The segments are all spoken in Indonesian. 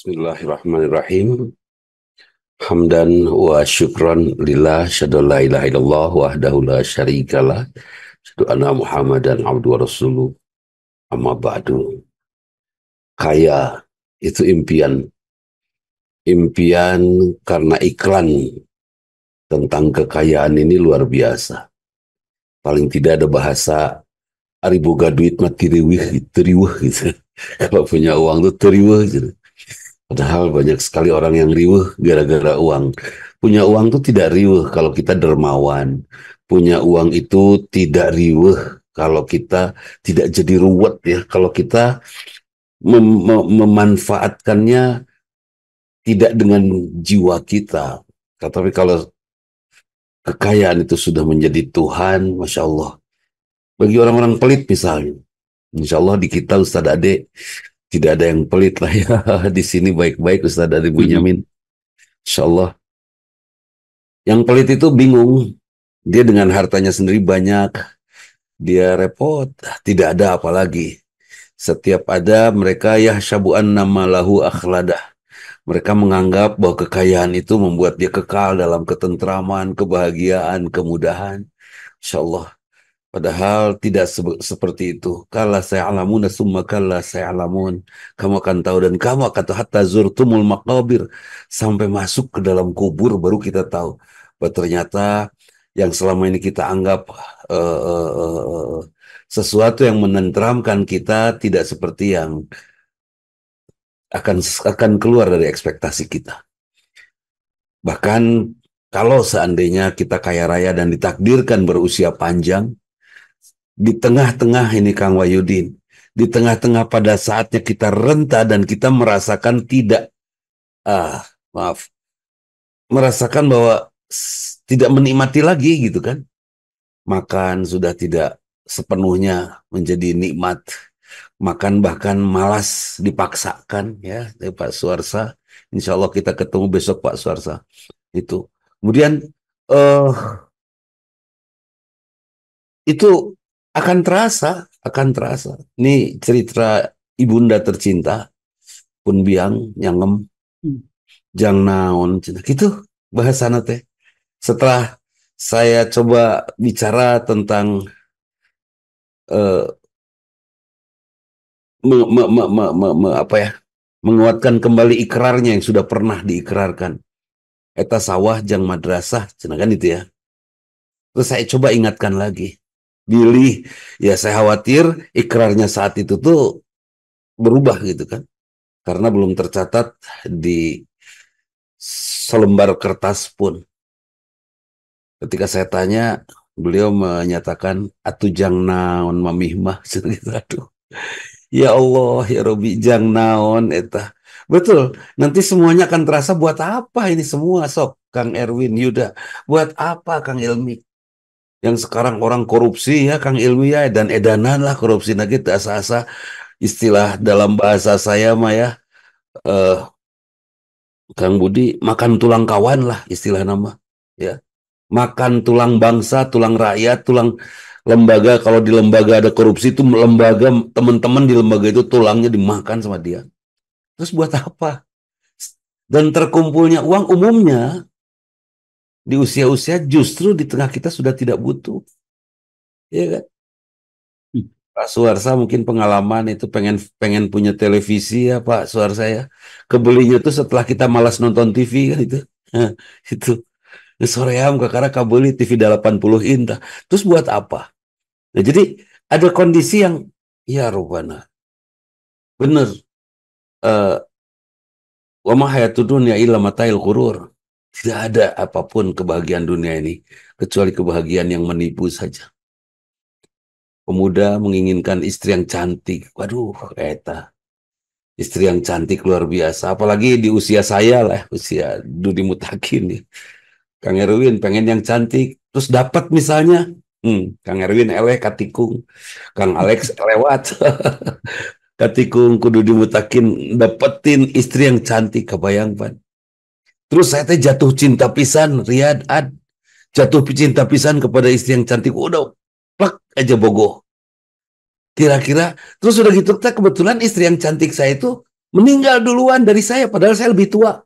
Bismillahirrahmanirrahim. Hamdan wa syukran lillah syadu la ilaha illallah ahdahu la syarikalah syadu anna dan abdu wa rasuluh amma ba'du kaya itu impian impian karena iklan tentang kekayaan ini luar biasa paling tidak ada bahasa aribu duit mati riwih gitu kalau punya uang tuh teriwih gitu Padahal banyak sekali orang yang riuh gara-gara uang. Punya uang itu tidak riuh kalau kita dermawan. Punya uang itu tidak riuh kalau kita tidak jadi ruwet ya. Kalau kita mem memanfaatkannya tidak dengan jiwa kita. Tetapi kalau kekayaan itu sudah menjadi Tuhan, Masya Allah. Bagi orang-orang pelit misalnya. Insya Allah di kita Ustadz Ade tidak ada yang pelit lah ya di sini baik-baik Ustaz dari Bunyamin. Hmm. Insya Allah. Yang pelit itu bingung. Dia dengan hartanya sendiri banyak. Dia repot. Tidak ada apalagi. Setiap ada mereka ya syabu'an nama lahu akhladah. Mereka menganggap bahwa kekayaan itu membuat dia kekal dalam ketentraman, kebahagiaan, kemudahan. Insya Allah Padahal tidak se seperti itu. Kala saya alamun, semua kala saya alamun. Kamu akan tahu dan kamu akan tahu hatta zurtumul makabir. Sampai masuk ke dalam kubur baru kita tahu. Bahwa ternyata yang selama ini kita anggap uh, uh, uh, sesuatu yang menenteramkan kita tidak seperti yang akan akan keluar dari ekspektasi kita. Bahkan kalau seandainya kita kaya raya dan ditakdirkan berusia panjang, di tengah-tengah ini Kang Wayudin, di tengah-tengah pada saatnya kita renta dan kita merasakan tidak ah maaf merasakan bahwa tidak menikmati lagi gitu kan. Makan sudah tidak sepenuhnya menjadi nikmat. Makan bahkan malas dipaksakan ya dari eh, Pak Suarsa. Insya Allah kita ketemu besok Pak Suarsa. Itu. Kemudian eh uh, itu akan terasa, akan terasa. Ini cerita ibunda tercinta pun biang nyangem hmm. jang naon cina gitu bahasa teh. Setelah saya coba bicara tentang uh, me, me, me, me, me, me, apa ya menguatkan kembali ikrarnya yang sudah pernah diikrarkan. Eta sawah jang madrasah cina kan itu ya. Terus saya coba ingatkan lagi Billy. Ya saya khawatir ikrarnya saat itu tuh berubah gitu kan. Karena belum tercatat di selembar kertas pun. Ketika saya tanya, beliau menyatakan atujang naon mamihmah mah gitu, Aduh. Ya Allah, ya Robi jang naon eta. Betul. Nanti semuanya akan terasa buat apa ini semua sok Kang Erwin Yuda. Buat apa Kang Ilmi? yang sekarang orang korupsi ya Kang Ilmiah dan edanan lah korupsi nah gitu asa-asa istilah dalam bahasa saya mah ya eh, Kang Budi makan tulang kawan lah istilah nama ya makan tulang bangsa tulang rakyat tulang lembaga kalau di lembaga ada korupsi itu lembaga teman-teman di lembaga itu tulangnya dimakan sama dia terus buat apa dan terkumpulnya uang umumnya di usia-usia justru di tengah kita sudah tidak butuh. Iya kan? Hmm. Pak Suarsa mungkin pengalaman itu pengen pengen punya televisi ya Pak Suarsa ya. Kebelinya tuh setelah kita malas nonton TV kan itu. itu sore ya muka karena kabeli TV 80 inta. Terus buat apa? Nah, jadi ada kondisi yang ya Rubana, benar. uh, eh, wa ma dunia dunya mata'il kurur. Tidak ada apapun kebahagiaan dunia ini, kecuali kebahagiaan yang menipu saja. Pemuda menginginkan istri yang cantik. Waduh, eta. Istri yang cantik luar biasa. Apalagi di usia saya lah, usia Dudi Mutakin. Ya. Kang Erwin pengen yang cantik. Terus dapat misalnya, hmm, Kang Erwin eleh katikung. Kang Alex lewat. katikung kudu dimutakin dapetin istri yang cantik kebayang Pak. Terus saya teh jatuh cinta pisan Riyad Ad. Jatuh cinta pisan kepada istri yang cantik. Udah plak aja bogoh. Kira-kira terus udah gitu teh kebetulan istri yang cantik saya itu meninggal duluan dari saya padahal saya lebih tua.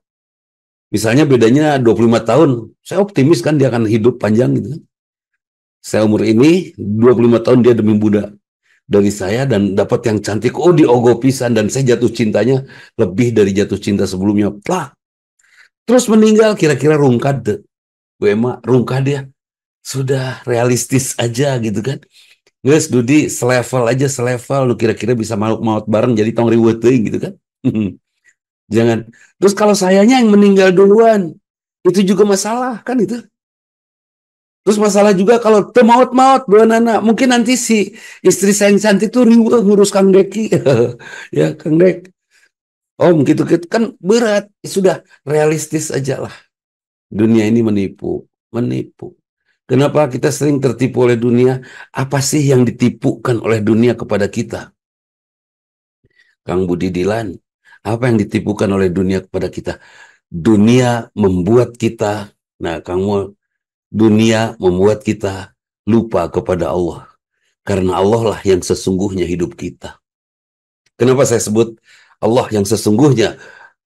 Misalnya bedanya 25 tahun. Saya optimis kan dia akan hidup panjang gitu kan. Saya umur ini 25 tahun dia demi muda dari saya dan dapat yang cantik oh diogopisan dan saya jatuh cintanya lebih dari jatuh cinta sebelumnya plak Terus meninggal kira-kira rungkade. Bu Ema, ya sudah realistis aja gitu kan. Guys, Dudi selevel aja selevel lu kira-kira bisa maut maut bareng jadi tong riweuh gitu kan. Jangan. Terus kalau sayanya yang meninggal duluan, itu juga masalah kan itu. Terus masalah juga kalau temaut-maut dua anak mungkin nanti si istri saya yang cantik tuh riweuh ngurus Kang Deki. ya, Kang Dek, Om oh, gitu, gitu kan berat. Ya sudah realistis aja lah. Dunia ini menipu, menipu. Kenapa kita sering tertipu oleh dunia? Apa sih yang ditipukan oleh dunia kepada kita? Kang Budi Dilan, apa yang ditipukan oleh dunia kepada kita? Dunia membuat kita, nah kamu dunia membuat kita lupa kepada Allah. Karena Allah lah yang sesungguhnya hidup kita. Kenapa saya sebut Allah yang sesungguhnya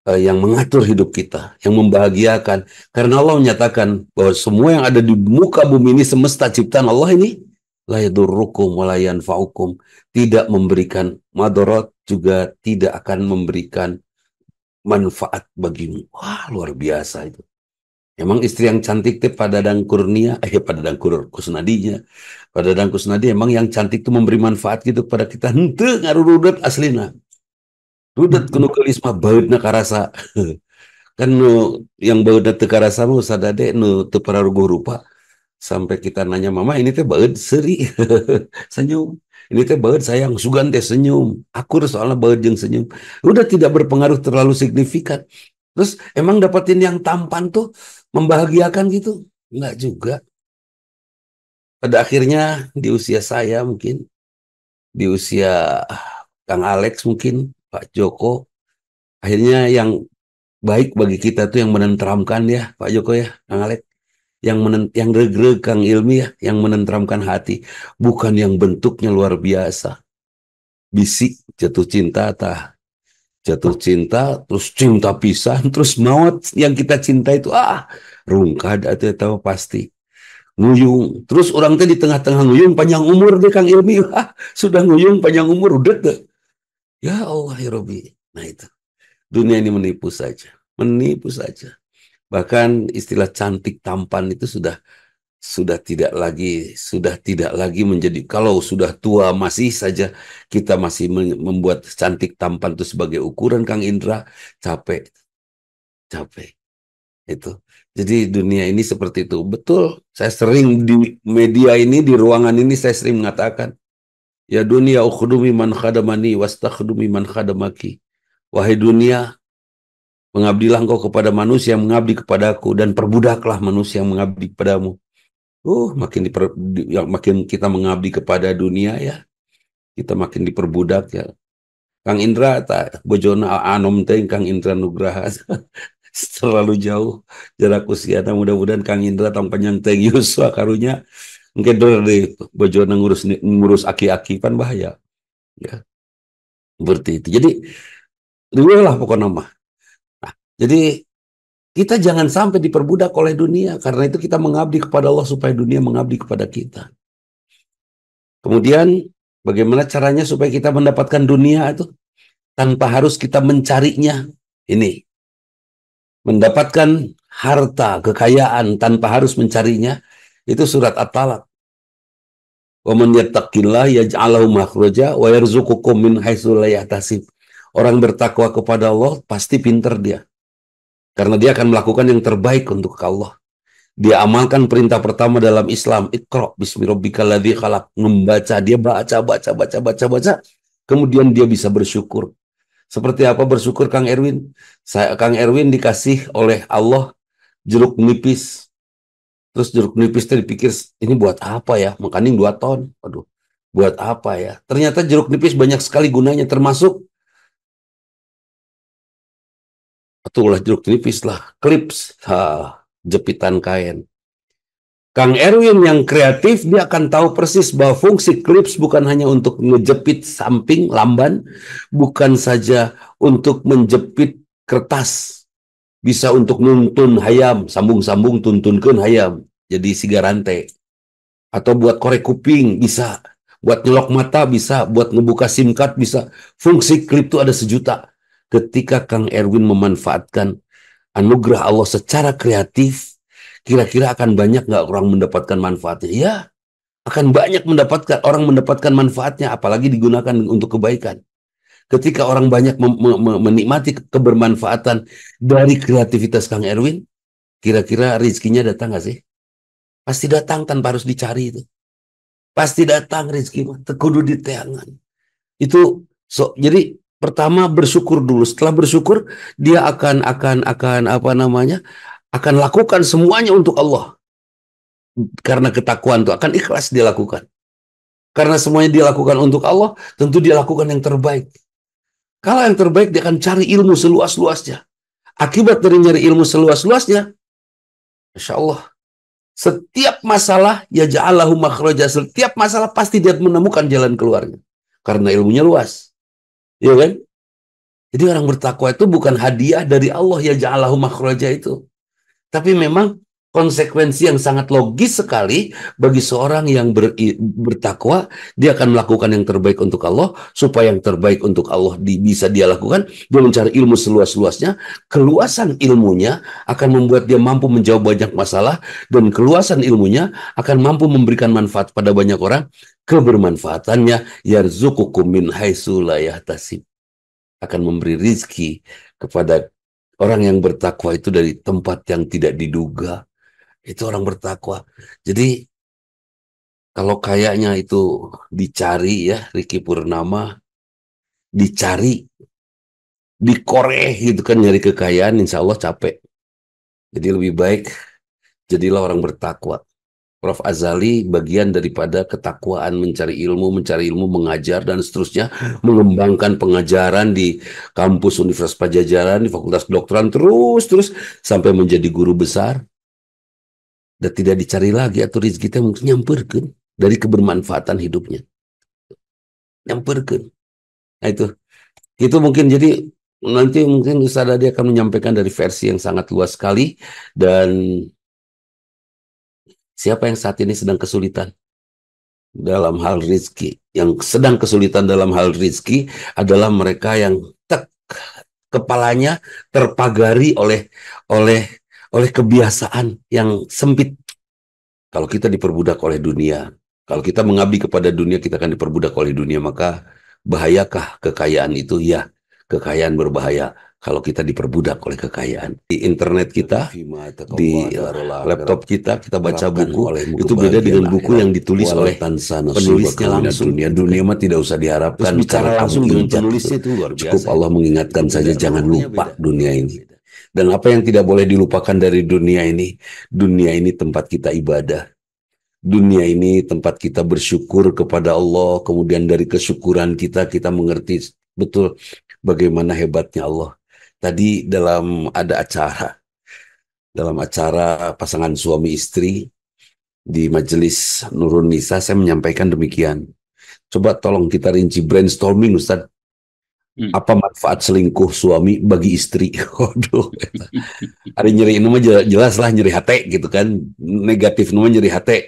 uh, yang mengatur hidup kita, yang membahagiakan. Karena Allah menyatakan bahwa semua yang ada di muka bumi ini semesta ciptaan Allah ini layadurukum walayan faukum tidak memberikan madorot juga tidak akan memberikan manfaat bagimu. Wah luar biasa itu. Emang istri yang cantik itu pada dan kurnia, eh ya pada dan kur kusnadinya, pada dan kusnadi emang yang cantik itu memberi manfaat gitu pada kita hente ngarurudet aslinah. Dudat kuno kelis mah bautna karasa. kan nu yang baut teu karasa mah sadade nu teu pararuguh rupa sampai kita nanya mama ini teh baut seri senyum ini teh baut sayang sugan teh senyum akur soalnya baut yang senyum udah tidak berpengaruh terlalu signifikan terus emang dapetin yang tampan tuh membahagiakan gitu Enggak juga pada akhirnya di usia saya mungkin di usia Kang Alex mungkin Pak Joko akhirnya yang baik bagi kita tuh yang menenteramkan ya Pak Joko ya Kang Alek yang menen yang reg-reg Kang Ilmi ya yang menenteramkan hati bukan yang bentuknya luar biasa bisik jatuh cinta tah jatuh cinta terus cinta pisah terus maut yang kita cinta itu ah rungkad atau tahu pasti nguyung terus orang teh di tengah-tengah nguyung panjang umur deh Kang Ilmi ah sudah nguyung panjang umur udah deh Ya Allah ya Rabbi. Nah itu. Dunia ini menipu saja. Menipu saja. Bahkan istilah cantik tampan itu sudah sudah tidak lagi sudah tidak lagi menjadi kalau sudah tua masih saja kita masih membuat cantik tampan itu sebagai ukuran Kang Indra capek capek itu jadi dunia ini seperti itu betul saya sering di media ini di ruangan ini saya sering mengatakan Ya dunia ukhdumi man khadamani wastakhdumi man khadamaki. Wahai dunia, mengabdilah engkau kepada manusia yang mengabdi kepadaku dan perbudaklah manusia yang mengabdi kepadamu. Uh, makin diper, di, ya, makin kita mengabdi kepada dunia ya, kita makin diperbudak ya. Kang Indra tak bojona anom teh Kang Indra Nugraha terlalu jauh jarak usianya mudah-mudahan Kang Indra tong panjang teh karunya Mungkin di bejona ngurus ngurus aki-aki kan bahaya. Ya. Seperti itu. Jadi dulu lah pokok nama. Nah, jadi kita jangan sampai diperbudak oleh dunia karena itu kita mengabdi kepada Allah supaya dunia mengabdi kepada kita. Kemudian bagaimana caranya supaya kita mendapatkan dunia itu tanpa harus kita mencarinya? Ini mendapatkan harta, kekayaan tanpa harus mencarinya itu surat At-Talaq. Wa man yattaqillah yaj'alahu makhraja wa yarzuqukum min haitsu Orang bertakwa kepada Allah pasti pinter dia. Karena dia akan melakukan yang terbaik untuk Allah. Dia amalkan perintah pertama dalam Islam, Iqra bismi khalaq. Membaca, dia baca baca baca baca baca. Kemudian dia bisa bersyukur. Seperti apa bersyukur Kang Erwin? Saya Kang Erwin dikasih oleh Allah jeruk nipis Terus jeruk nipisnya dipikir ini buat apa ya? Mengkandung 2 ton. Aduh, buat apa ya? Ternyata jeruk nipis banyak sekali gunanya termasuk lah jeruk nipis lah, klips, ha, ah, jepitan kain. Kang Erwin yang kreatif dia akan tahu persis bahwa fungsi klips bukan hanya untuk ngejepit samping lamban, bukan saja untuk menjepit kertas, bisa untuk nuntun hayam, sambung-sambung tuntunkan hayam jadi sigarante atau buat korek kuping bisa buat nyelok mata bisa buat ngebuka SIM card bisa fungsi klip itu ada sejuta ketika Kang Erwin memanfaatkan anugerah Allah secara kreatif kira-kira akan banyak nggak orang mendapatkan manfaatnya ya akan banyak mendapatkan orang mendapatkan manfaatnya apalagi digunakan untuk kebaikan ketika orang banyak menikmati kebermanfaatan dari kreativitas Kang Erwin kira-kira rezekinya datang nggak sih Pasti datang tanpa harus dicari itu. Pasti datang rezeki mah tekudu di teangan. Itu so, jadi pertama bersyukur dulu. Setelah bersyukur dia akan akan akan apa namanya? akan lakukan semuanya untuk Allah. Karena ketakuan itu akan ikhlas dilakukan. Karena semuanya dilakukan untuk Allah, tentu dia lakukan yang terbaik. Kalau yang terbaik dia akan cari ilmu seluas-luasnya. Akibat dari nyari ilmu seluas-luasnya, Masya Allah, setiap masalah ya ja'alahu makhraja. Setiap masalah pasti dia menemukan jalan keluarnya. Karena ilmunya luas. ya kan? Jadi orang bertakwa itu bukan hadiah dari Allah ya ja'alahu makhraja itu. Tapi memang konsekuensi yang sangat logis sekali bagi seorang yang ber, bertakwa dia akan melakukan yang terbaik untuk Allah supaya yang terbaik untuk Allah di, bisa dia lakukan dia mencari ilmu seluas-luasnya keluasan ilmunya akan membuat dia mampu menjawab banyak masalah dan keluasan ilmunya akan mampu memberikan manfaat pada banyak orang kebermanfaatannya yarzuqukum min haitsu la yahtasib akan memberi rizki kepada orang yang bertakwa itu dari tempat yang tidak diduga itu orang bertakwa. Jadi kalau kayaknya itu dicari ya Riki Purnama dicari dikoreh gitu kan nyari kekayaan insya Allah capek. Jadi lebih baik jadilah orang bertakwa. Prof. Azali bagian daripada ketakwaan mencari ilmu, mencari ilmu, mengajar, dan seterusnya. Mengembangkan pengajaran di kampus Universitas Pajajaran, di Fakultas Kedokteran, terus-terus sampai menjadi guru besar dan tidak dicari lagi atau rezeki kita mungkin nyamperkan dari kebermanfaatan hidupnya nyamperkan nah itu itu mungkin jadi nanti mungkin Ustaz dia akan menyampaikan dari versi yang sangat luas sekali dan siapa yang saat ini sedang kesulitan dalam hal rizki yang sedang kesulitan dalam hal rizki adalah mereka yang tek kepalanya terpagari oleh oleh oleh kebiasaan yang sempit. Kalau kita diperbudak oleh dunia, kalau kita mengabdi kepada dunia, kita akan diperbudak oleh dunia, maka bahayakah kekayaan itu? Ya, kekayaan berbahaya kalau kita diperbudak oleh kekayaan. Di internet kita, di laptop kita, kita baca buku, itu beda dengan buku yang ditulis oleh penulisnya langsung. Dunia, dunia mah tidak usah diharapkan. Terus bicara langsung dengan penulisnya itu luar biasa. Cukup Allah mengingatkan saja, jangan lupa dunia ini. Dan apa yang tidak boleh dilupakan dari dunia ini? Dunia ini tempat kita ibadah. Dunia ini tempat kita bersyukur kepada Allah. Kemudian dari kesyukuran kita, kita mengerti betul bagaimana hebatnya Allah. Tadi dalam ada acara, dalam acara pasangan suami istri di majelis Nurun Nisa, saya menyampaikan demikian. Coba tolong kita rinci brainstorming Ustadz. Hmm. Apa manfaat selingkuh suami bagi istri? Waduh. Ada nyeri ini mah jelas lah nyeri hati gitu kan. Negatif nama nyeri hati.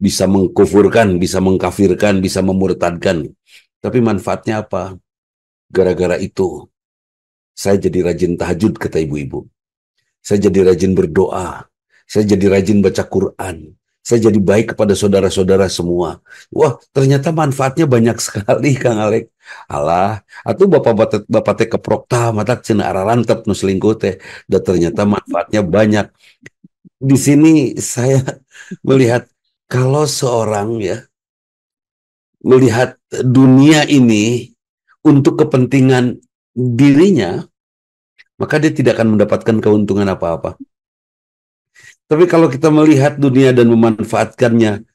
Bisa mengkufurkan, bisa mengkafirkan, bisa memurtadkan. Tapi manfaatnya apa? Gara-gara itu saya jadi rajin tahajud kata ibu-ibu. Saya jadi rajin berdoa. Saya jadi rajin baca Quran. Saya jadi baik kepada saudara-saudara semua. Wah, ternyata manfaatnya banyak sekali, Kang Alek. Allah, atau bapak bapak teh keprokta mata cina aralan nu selingkuh teh, dan ternyata manfaatnya banyak. Di sini saya melihat kalau seorang ya melihat dunia ini untuk kepentingan dirinya, maka dia tidak akan mendapatkan keuntungan apa-apa. Tapi kalau kita melihat dunia dan memanfaatkannya,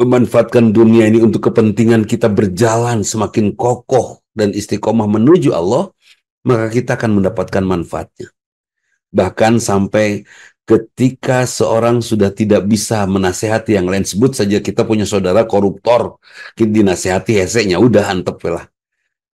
memanfaatkan dunia ini untuk kepentingan kita berjalan semakin kokoh dan istiqomah menuju Allah, maka kita akan mendapatkan manfaatnya. Bahkan sampai ketika seorang sudah tidak bisa menasehati yang lain, sebut saja kita punya saudara koruptor, kita dinasehati heseknya, udah antep lah.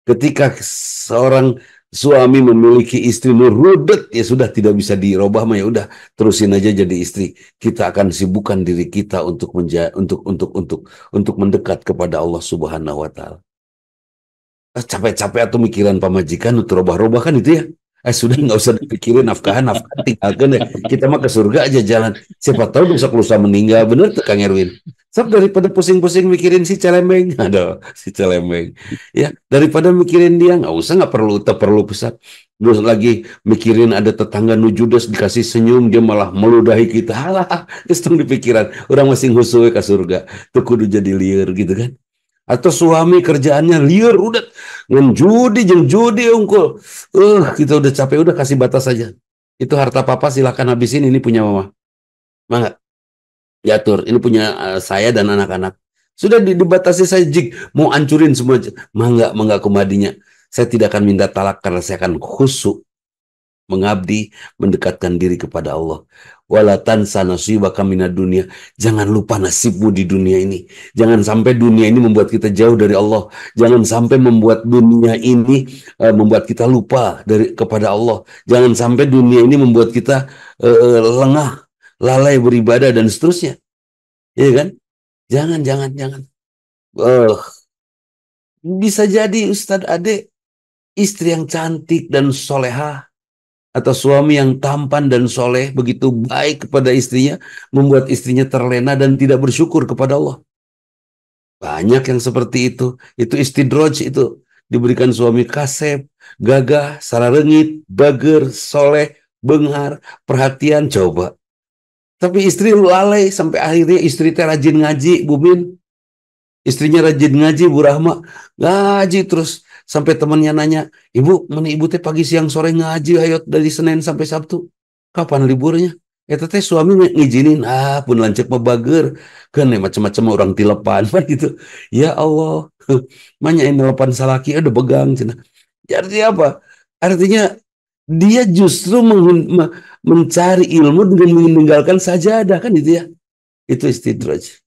Ketika seorang suami memiliki istri nurudet ya sudah tidak bisa dirubah mah ya udah terusin aja jadi istri kita akan sibukkan diri kita untuk menja untuk untuk untuk untuk mendekat kepada Allah Subhanahu wa taala ah, capek-capek atau mikiran pamajikan untuk rubah-rubah kan itu ya eh sudah nggak usah dipikirin nafkah nafkah tinggalkan ya kita mah ke surga aja jalan siapa tahu bisa kelusa meninggal bener tuh Kang Erwin Sebab daripada pusing-pusing mikirin si celemeng, ada si celemeng. Ya daripada mikirin dia nggak usah nggak perlu tak perlu besar. Terus lagi mikirin ada tetangga nu judes dikasih senyum dia malah meludahi kita. Halah, terus di pikiran orang masing husuwe ke surga. Tuh kudu jadi liar gitu kan. Atau suami kerjaannya liar udah ngan judi jeng Eh uh, kita udah capek udah kasih batas aja. Itu harta papa silahkan habisin ini punya mama. Mangat diatur. Ya, ini punya eh, saya dan anak-anak. Sudah dibatasi saya jik mau ancurin semua. Mangga mangga kumadinya. Saya tidak akan minta talak karena saya akan khusuk mengabdi, mendekatkan diri kepada Allah. Walatan tansa minad dunia. Jangan lupa nasibmu di dunia ini. Jangan sampai dunia ini membuat kita jauh dari Allah. Jangan sampai membuat dunia ini uh, membuat kita lupa dari kepada Allah. Jangan sampai dunia ini membuat kita uh, lengah lalai beribadah dan seterusnya. Iya kan? Jangan, jangan, jangan. Oh. Bisa jadi Ustadz Ade istri yang cantik dan soleha atau suami yang tampan dan soleh begitu baik kepada istrinya membuat istrinya terlena dan tidak bersyukur kepada Allah banyak yang seperti itu itu istidroj itu diberikan suami kasep gagah sararengit bager soleh benghar perhatian coba tapi istri lu lalai sampai akhirnya istri teh rajin ngaji, min Istrinya rajin ngaji, Bu Rahma. Ngaji terus sampai temannya nanya, "Ibu, mana ibu teh pagi siang sore ngaji hayot dari Senin sampai Sabtu? Kapan liburnya?" Eta teh suami ngizinin, ah pun lancip mebager. Kan macam-macam orang tilepan kan gitu. Ya Allah, manyain nelepan salaki ada pegang cina. Jadi apa? Artinya dia justru mencari ilmu dengan meninggalkan saja ada kan itu ya itu istidraj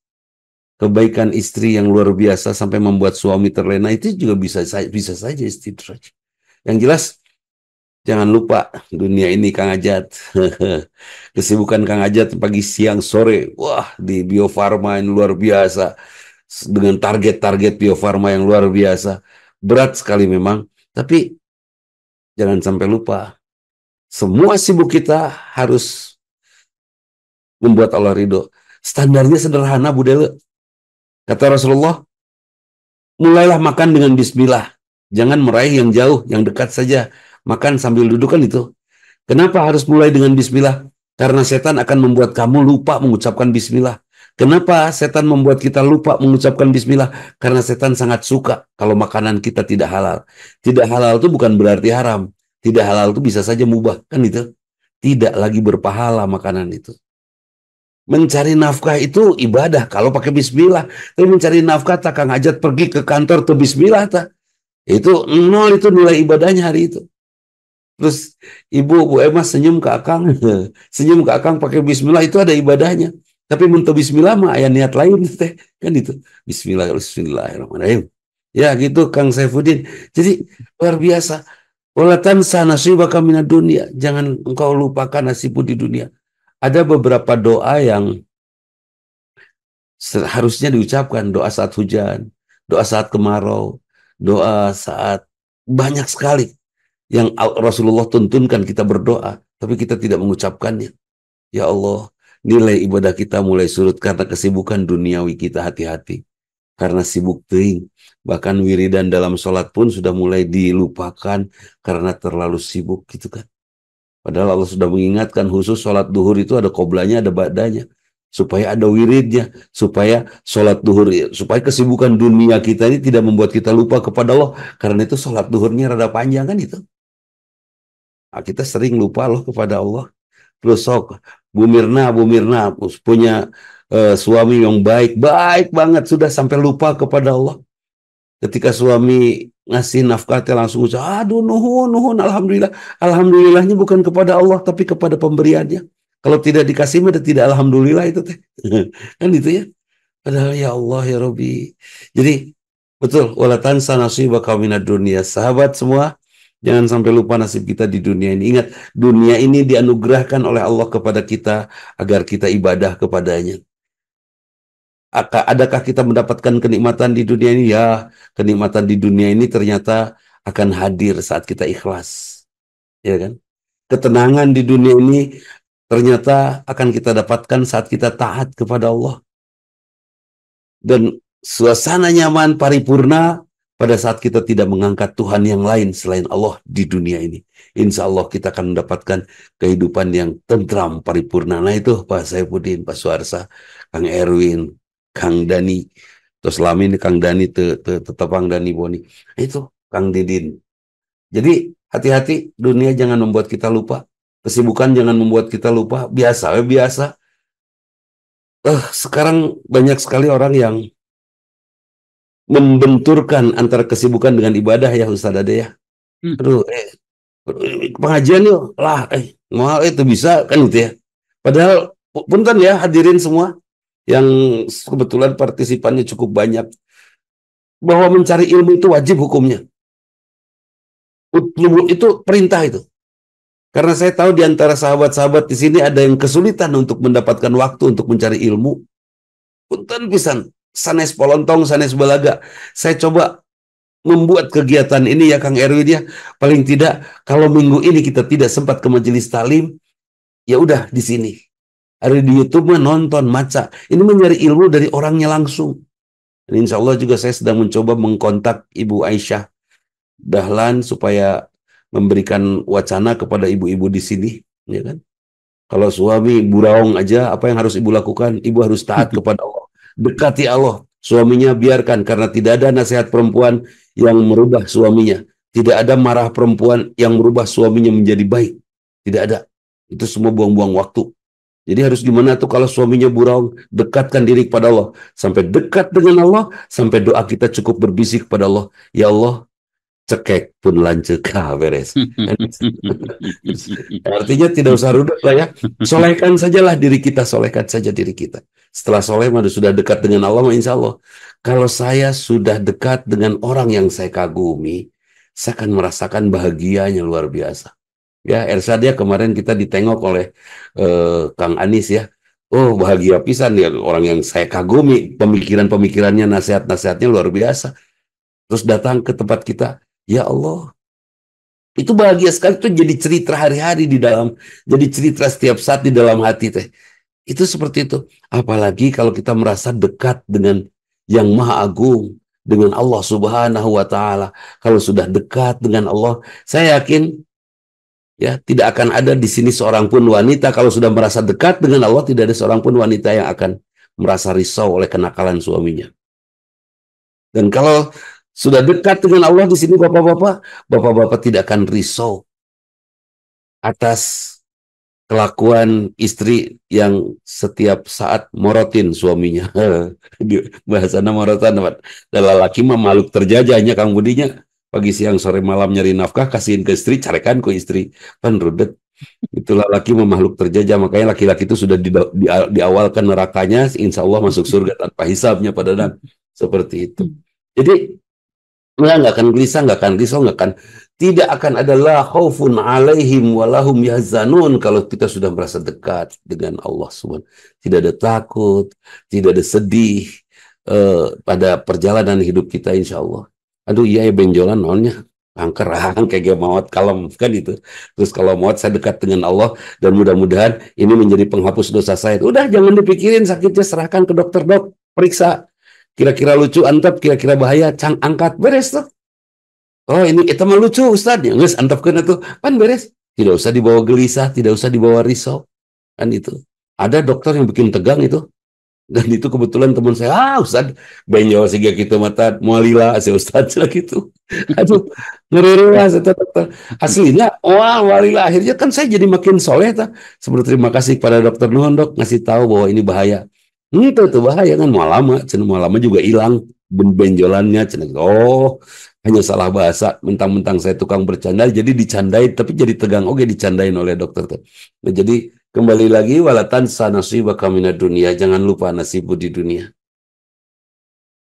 kebaikan istri yang luar biasa sampai membuat suami terlena itu juga bisa bisa saja istidraj yang jelas jangan lupa dunia ini Kang Ajat kesibukan Kang Ajat pagi siang sore wah di biofarma yang luar biasa dengan target-target biofarma yang luar biasa berat sekali memang tapi Jangan sampai lupa. Semua sibuk kita harus membuat Allah ridho. Standarnya sederhana, bu Budele. Kata Rasulullah, mulailah makan dengan bismillah. Jangan meraih yang jauh, yang dekat saja. Makan sambil duduk kan itu. Kenapa harus mulai dengan bismillah? Karena setan akan membuat kamu lupa mengucapkan bismillah. Kenapa setan membuat kita lupa mengucapkan bismillah? Karena setan sangat suka kalau makanan kita tidak halal. Tidak halal itu bukan berarti haram. Tidak halal itu bisa saja mubah, kan itu? Tidak lagi berpahala makanan itu. Mencari nafkah itu ibadah kalau pakai bismillah. Tapi mencari nafkah tak Kang Ajat pergi ke kantor tuh bismillah tak. Itu nol itu nilai ibadahnya hari itu. Terus ibu Bu Emma senyum ke Akang, senyum ke Akang pakai bismillah itu ada ibadahnya. Tapi muntah bismillah mah aya niat lain teh. Kan itu. Bismillah, bismillahirrahmanirrahim. Ya gitu Kang Saifuddin. Jadi luar biasa. Wala tansa nasibaka minad dunia. Jangan engkau lupakan nasibmu di dunia. Ada beberapa doa yang harusnya diucapkan doa saat hujan, doa saat kemarau, doa saat banyak sekali yang Rasulullah tuntunkan kita berdoa, tapi kita tidak mengucapkannya. Ya Allah, Nilai ibadah kita mulai surut karena kesibukan duniawi kita hati-hati. Karena sibuk teing. Bahkan wiridan dalam sholat pun sudah mulai dilupakan karena terlalu sibuk gitu kan. Padahal Allah sudah mengingatkan khusus sholat duhur itu ada koblanya, ada badanya. Supaya ada wiridnya, supaya sholat duhur, supaya kesibukan dunia kita ini tidak membuat kita lupa kepada Allah. Karena itu sholat duhurnya rada panjang kan itu. Nah, kita sering lupa loh kepada Allah. Terus sok Bu Mirna, Bu Mirna punya uh, suami yang baik, baik banget sudah sampai lupa kepada Allah. Ketika suami ngasih nafkah teh langsung ucap, aduh nuhun nuhun alhamdulillah. Alhamdulillahnya bukan kepada Allah tapi kepada pemberiannya. Kalau tidak dikasih mah tidak alhamdulillah itu teh. kan itu ya. Padahal ya Allah ya Robi. Jadi betul walatan sanasibaka minad dunia. Sahabat semua, Jangan sampai lupa nasib kita di dunia ini. Ingat, dunia ini dianugerahkan oleh Allah kepada kita agar kita ibadah kepadanya. Adakah kita mendapatkan kenikmatan di dunia ini? Ya, kenikmatan di dunia ini ternyata akan hadir saat kita ikhlas. Ya kan? Ketenangan di dunia ini ternyata akan kita dapatkan saat kita taat kepada Allah. Dan suasana nyaman paripurna pada saat kita tidak mengangkat Tuhan yang lain selain Allah di dunia ini, insya Allah kita akan mendapatkan kehidupan yang tentram paripurna. Nah itu Pak Saifuddin, Pak Suarsa, Kang Erwin, Kang Dani, terus lamin Kang Dani, te, te, tetepang Dani Boni. Nah, itu Kang Didin. Jadi hati-hati dunia jangan membuat kita lupa. Kesibukan jangan membuat kita lupa. Biasa, biasa. Eh, sekarang banyak sekali orang yang membenturkan antara kesibukan dengan ibadah ya Ustaz Ade ya. Hmm. Aduh, eh, pengajian yuk lah, eh mahal itu bisa kan gitu ya. Padahal punten ya hadirin semua yang kebetulan partisipannya cukup banyak bahwa mencari ilmu itu wajib hukumnya. Utlubu itu perintah itu. Karena saya tahu di antara sahabat-sahabat di sini ada yang kesulitan untuk mendapatkan waktu untuk mencari ilmu. Punten pisan, sanes polontong, sanes balaga. Saya coba membuat kegiatan ini ya Kang Erwin ya. Paling tidak kalau minggu ini kita tidak sempat ke majelis talim, ya udah di sini. Ada di YouTube mah nonton, maca. Ini mencari ilmu dari orangnya langsung. Dan insya Allah juga saya sedang mencoba mengkontak Ibu Aisyah Dahlan supaya memberikan wacana kepada ibu-ibu di sini, ya kan? Kalau suami buraung aja, apa yang harus ibu lakukan? Ibu harus taat kepada Allah dekati Allah. Suaminya biarkan karena tidak ada nasihat perempuan yang merubah suaminya. Tidak ada marah perempuan yang merubah suaminya menjadi baik. Tidak ada. Itu semua buang-buang waktu. Jadi harus gimana tuh kalau suaminya burau, dekatkan diri kepada Allah. Sampai dekat dengan Allah, sampai doa kita cukup berbisik kepada Allah. Ya Allah, cekek pun lanjut ah, beres. Artinya tidak usah rudak lah ya. Solehkan sajalah diri kita, solehkan saja diri kita. Setelah soleh sudah dekat dengan Allah, insya Allah. Kalau saya sudah dekat dengan orang yang saya kagumi, saya akan merasakan bahagianya luar biasa. Ya, dia ya, kemarin kita ditengok oleh eh, Kang Anis ya. Oh, bahagia pisan ya orang yang saya kagumi, pemikiran-pemikirannya, nasihat-nasihatnya luar biasa. Terus datang ke tempat kita, ya Allah, itu bahagia sekali itu jadi cerita hari-hari di dalam jadi cerita setiap saat di dalam hati teh itu seperti itu. Apalagi kalau kita merasa dekat dengan yang maha agung, dengan Allah subhanahu wa ta'ala. Kalau sudah dekat dengan Allah, saya yakin ya tidak akan ada di sini seorang pun wanita kalau sudah merasa dekat dengan Allah, tidak ada seorang pun wanita yang akan merasa risau oleh kenakalan suaminya. Dan kalau sudah dekat dengan Allah di sini bapak-bapak, bapak-bapak tidak akan risau atas kelakuan istri yang setiap saat morotin suaminya. Bahasana morotan adalah laki mah terjajahnya Kang Budinya. Pagi siang sore malam nyari nafkah kasihin ke istri, carikan ke istri. kan rudet. Itulah laki makhluk terjajah. Makanya laki-laki itu sudah diawalkan nerakanya, insya Allah masuk surga tanpa hisabnya pada dan seperti itu. Jadi Enggak, nggak akan gelisah, enggak akan gelisah, enggak akan tidak akan ada la khaufun alaihim walahum yahzanun kalau kita sudah merasa dekat dengan Allah Subhanahu. Tidak ada takut, tidak ada sedih eh, pada perjalanan hidup kita insya Allah. Aduh iya ya benjolan nonnya kanker kayak mawat kalem kan itu terus kalau mawat saya dekat dengan Allah dan mudah-mudahan ini menjadi penghapus dosa saya udah jangan dipikirin sakitnya serahkan ke dokter dok periksa kira-kira lucu antep kira-kira bahaya cang angkat beres tuh oh ini itu mah lucu ustad ya nggak antep kena tuh pan beres tidak usah dibawa gelisah tidak usah dibawa risau kan itu ada dokter yang bikin tegang itu dan itu kebetulan teman saya ah ustad benjol sehingga kita mata mualila si ustad sih gitu aduh saya dokter aslinya wah mualila akhirnya kan saya jadi makin soleh ta sebelum terima kasih kepada dokter nuhon dok ngasih tahu bahwa ini bahaya itu tuh bahaya kan mau lama cenah mau lama juga hilang benjolannya cenah oh hanya salah bahasa mentang-mentang saya tukang bercanda jadi dicandai tapi jadi tegang oke dicandain oleh dokter tuh nah, jadi kembali lagi walatan sanasiba kamina dunia jangan lupa nasibu di dunia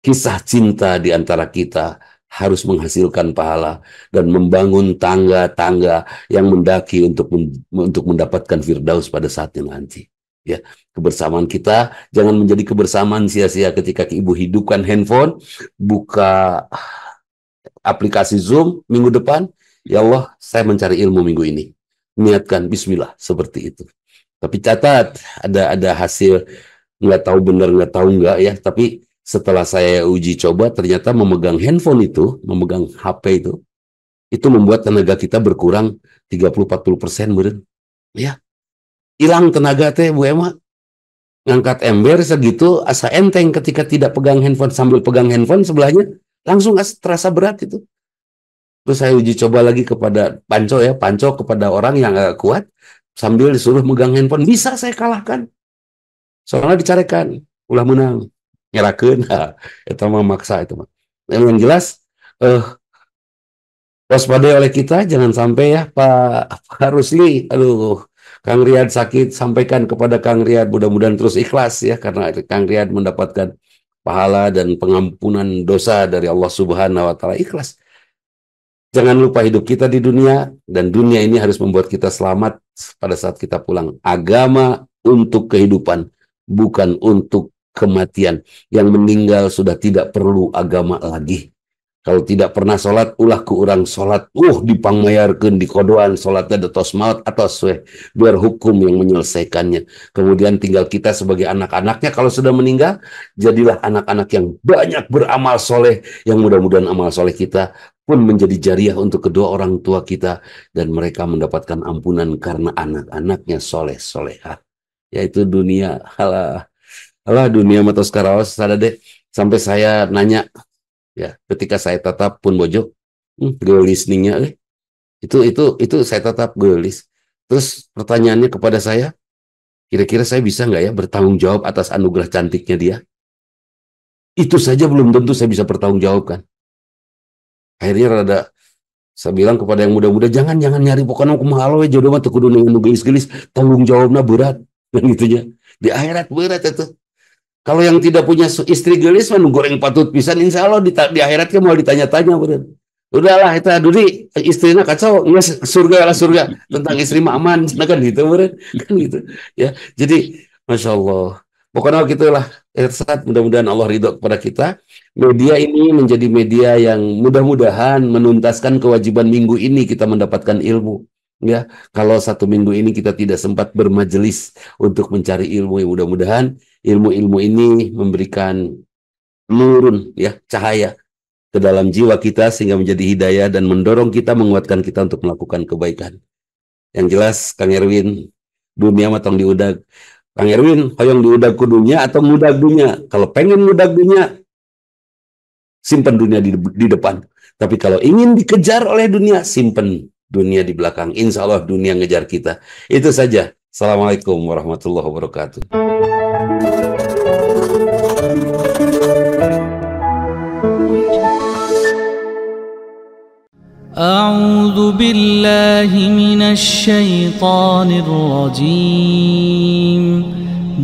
kisah cinta di antara kita harus menghasilkan pahala dan membangun tangga-tangga yang mendaki untuk men untuk mendapatkan firdaus pada saatnya nanti ya kebersamaan kita jangan menjadi kebersamaan sia-sia ketika ibu hidupkan handphone buka aplikasi Zoom minggu depan ya Allah saya mencari ilmu minggu ini niatkan bismillah seperti itu tapi catat ada ada hasil nggak tahu benar nggak tahu nggak ya tapi setelah saya uji coba ternyata memegang handphone itu memegang HP itu itu membuat tenaga kita berkurang 30-40 persen ya hilang tenaga teh Bu Emma ngangkat ember segitu asa enteng ketika tidak pegang handphone sambil pegang handphone sebelahnya langsung as terasa berat itu terus saya uji coba lagi kepada panco ya panco kepada orang yang agak kuat sambil disuruh megang handphone bisa saya kalahkan soalnya dicarekan ulah menang nyerakan itu memaksa itu mah yang jelas eh uh, oleh kita jangan sampai ya Pak Pak Rusli aduh Kang Riyad sakit, sampaikan kepada Kang Riyad. Mudah-mudahan terus ikhlas ya, karena Kang Riyad mendapatkan pahala dan pengampunan dosa dari Allah Subhanahu wa Ta'ala. Ikhlas. Jangan lupa hidup kita di dunia, dan dunia ini harus membuat kita selamat pada saat kita pulang. Agama untuk kehidupan, bukan untuk kematian. Yang meninggal sudah tidak perlu agama lagi kalau tidak pernah sholat ulah ke orang sholat uh dipangmayarkan di kodoan sholatnya detos maut atau sueh biar hukum yang menyelesaikannya kemudian tinggal kita sebagai anak-anaknya kalau sudah meninggal jadilah anak-anak yang banyak beramal soleh yang mudah-mudahan amal soleh kita pun menjadi jariah untuk kedua orang tua kita dan mereka mendapatkan ampunan karena anak-anaknya soleh solehah yaitu dunia halah halah dunia matos karawas ada deh sampai saya nanya ya ketika saya tatap pun bojo hmm, gelisningnya eh. itu itu itu saya tatap gelis terus pertanyaannya kepada saya kira-kira saya bisa nggak ya bertanggung jawab atas anugerah cantiknya dia itu saja belum tentu saya bisa bertanggung jawab kan? akhirnya rada saya bilang kepada yang muda-muda jangan jangan nyari pokoknya kumahalo ya jodoh mah kudu gelis-gelis tanggung jawabnya berat dan gitunya di akhirat berat itu kalau yang tidak punya istri gelis mah goreng patut pisan insya Allah di, di akhirat mau ditanya-tanya Udahlah itu duri istrinya kacau enggak surga lah surga tentang istri mah aman nah, kan gitu beren, kan gitu ya. Jadi masya Allah pokoknya gitulah Irsat mudah-mudahan Allah ridho kepada kita. Media ini menjadi media yang mudah-mudahan menuntaskan kewajiban minggu ini kita mendapatkan ilmu. Ya, kalau satu minggu ini kita tidak sempat bermajelis untuk mencari ilmu, ya, mudah-mudahan ilmu-ilmu ini memberikan nurun ya cahaya ke dalam jiwa kita sehingga menjadi hidayah dan mendorong kita menguatkan kita untuk melakukan kebaikan. Yang jelas Kang Erwin dunia matang diudag. Kang Erwin hoyong diudag ke dunia atau mudag dunia. Kalau pengen mudag dunia simpan dunia di, di depan. Tapi kalau ingin dikejar oleh dunia simpan dunia di belakang. Insya Allah dunia ngejar kita. Itu saja. Assalamualaikum warahmatullahi wabarakatuh. أعوذ بالله من الشيطان الرجيم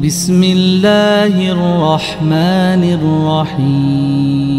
بسم الله الرحمن الرحيم